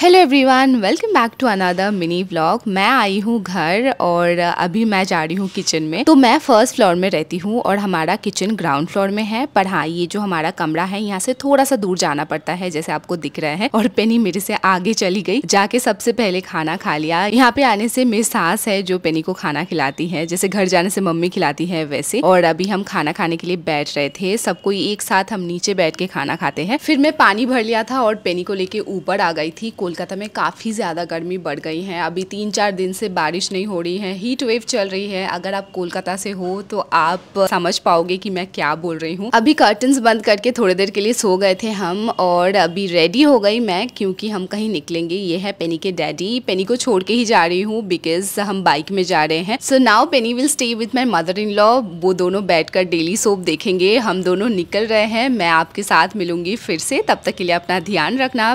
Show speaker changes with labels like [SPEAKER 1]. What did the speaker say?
[SPEAKER 1] hello everyone welcome back to another mini vlog मैं आई हूँ घर और अभी मैं जा रही हूँ किचन में तो मैं फर्स्ट फ्लोर में रहती हूँ और हमारा किचन ग्राउंड फ्लोर में है पर हाँ ये जो हमारा कमरा है यहाँ से थोड़ा सा दूर जाना पड़ता है जैसे आपको दिख रहा है और पेनी मेरे से आगे चली गई जाके सबसे पहले खाना खा लिया यहाँ पे आने से मेरी सास है जो पेनी को खाना खिलाती है जैसे घर जाने से मम्मी खिलाती है वैसे और अभी हम खाना खाने के लिए बैठ रहे थे सबको एक साथ हम नीचे बैठ के खाना खाते हैं फिर मैं पानी भर लिया था और पेनी को लेके ऊपर आ गई थी कोलकाता में काफ़ी ज़्यादा गर्मी बढ़ गई है अभी तीन चार दिन से बारिश नहीं हो रही है हीट वेव चल रही है अगर आप कोलकाता से हो तो आप समझ पाओगे कि मैं क्या बोल रही हूँ अभी कर्टन्स बंद करके थोड़ी देर के लिए सो गए थे हम और अभी रेडी हो गई मैं क्योंकि हम कहीं निकलेंगे ये है पेनी के डैडी पेनी को छोड़ के ही जा रही हूँ बिकॉज हम बाइक में जा रहे हैं so now Penny will stay with my mother in law वो दोनों बैठ डेली सोप देखेंगे हम दोनों निकल रहे हैं मैं आपके साथ मिलूंगी फिर से तब तक के लिए अपना ध्यान रखना